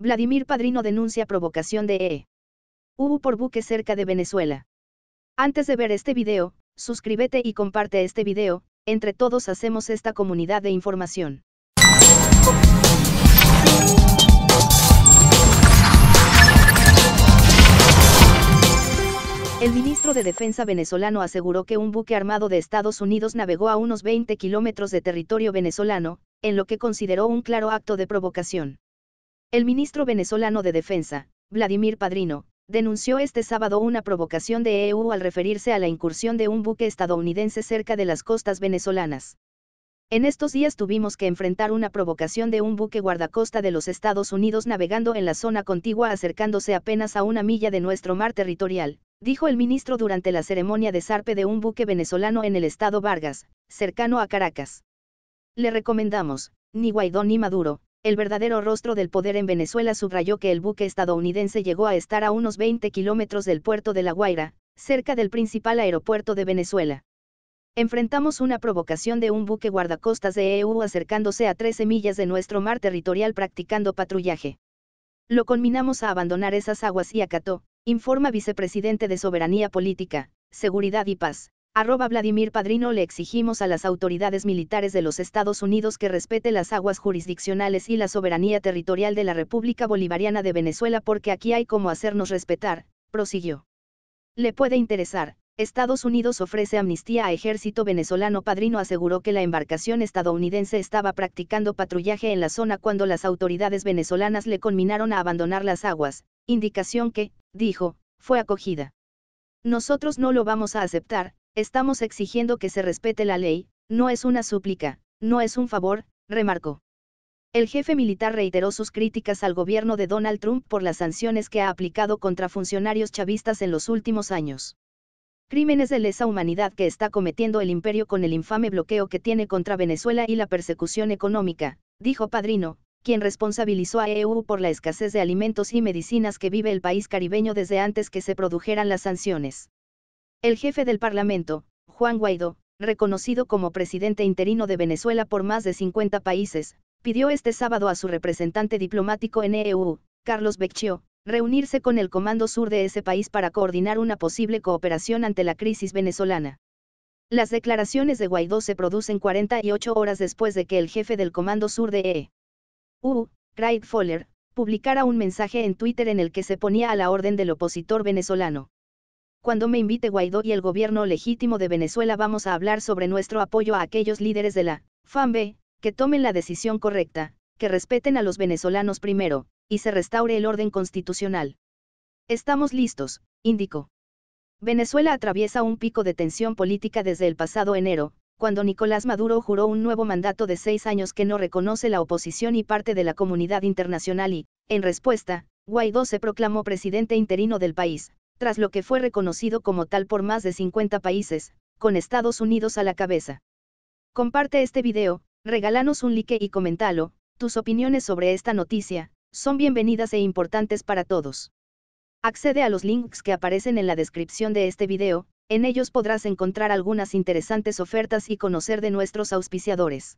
Vladimir Padrino denuncia provocación de EE. Hubo por buque cerca de Venezuela. Antes de ver este video, suscríbete y comparte este video, entre todos hacemos esta comunidad de información. El ministro de Defensa venezolano aseguró que un buque armado de Estados Unidos navegó a unos 20 kilómetros de territorio venezolano, en lo que consideró un claro acto de provocación. El ministro venezolano de Defensa, Vladimir Padrino, denunció este sábado una provocación de EU al referirse a la incursión de un buque estadounidense cerca de las costas venezolanas. En estos días tuvimos que enfrentar una provocación de un buque guardacosta de los Estados Unidos navegando en la zona contigua acercándose apenas a una milla de nuestro mar territorial, dijo el ministro durante la ceremonia de zarpe de un buque venezolano en el estado Vargas, cercano a Caracas. Le recomendamos, ni Guaidó ni Maduro, el verdadero rostro del poder en Venezuela subrayó que el buque estadounidense llegó a estar a unos 20 kilómetros del puerto de La Guaira, cerca del principal aeropuerto de Venezuela. Enfrentamos una provocación de un buque guardacostas de EU acercándose a 13 millas de nuestro mar territorial practicando patrullaje. Lo conminamos a abandonar esas aguas y acató, informa vicepresidente de Soberanía Política, Seguridad y Paz. Arroba Vladimir Padrino le exigimos a las autoridades militares de los Estados Unidos que respete las aguas jurisdiccionales y la soberanía territorial de la República Bolivariana de Venezuela porque aquí hay como hacernos respetar, prosiguió. Le puede interesar, Estados Unidos ofrece amnistía a ejército venezolano. Padrino aseguró que la embarcación estadounidense estaba practicando patrullaje en la zona cuando las autoridades venezolanas le conminaron a abandonar las aguas, indicación que, dijo, fue acogida. Nosotros no lo vamos a aceptar, estamos exigiendo que se respete la ley, no es una súplica, no es un favor, remarcó. El jefe militar reiteró sus críticas al gobierno de Donald Trump por las sanciones que ha aplicado contra funcionarios chavistas en los últimos años. Crímenes de lesa humanidad que está cometiendo el imperio con el infame bloqueo que tiene contra Venezuela y la persecución económica, dijo Padrino, quien responsabilizó a EU por la escasez de alimentos y medicinas que vive el país caribeño desde antes que se produjeran las sanciones. El jefe del Parlamento, Juan Guaidó, reconocido como presidente interino de Venezuela por más de 50 países, pidió este sábado a su representante diplomático en EU, Carlos Becchio, reunirse con el Comando Sur de ese país para coordinar una posible cooperación ante la crisis venezolana. Las declaraciones de Guaidó se producen 48 horas después de que el jefe del Comando Sur de EU, Craig Foller, publicara un mensaje en Twitter en el que se ponía a la orden del opositor venezolano cuando me invite Guaidó y el gobierno legítimo de Venezuela vamos a hablar sobre nuestro apoyo a aquellos líderes de la FAMBE, que tomen la decisión correcta, que respeten a los venezolanos primero, y se restaure el orden constitucional. Estamos listos, indicó. Venezuela atraviesa un pico de tensión política desde el pasado enero, cuando Nicolás Maduro juró un nuevo mandato de seis años que no reconoce la oposición y parte de la comunidad internacional y, en respuesta, Guaidó se proclamó presidente interino del país, tras lo que fue reconocido como tal por más de 50 países, con Estados Unidos a la cabeza. Comparte este video, regálanos un like y comentalo, tus opiniones sobre esta noticia, son bienvenidas e importantes para todos. Accede a los links que aparecen en la descripción de este video, en ellos podrás encontrar algunas interesantes ofertas y conocer de nuestros auspiciadores.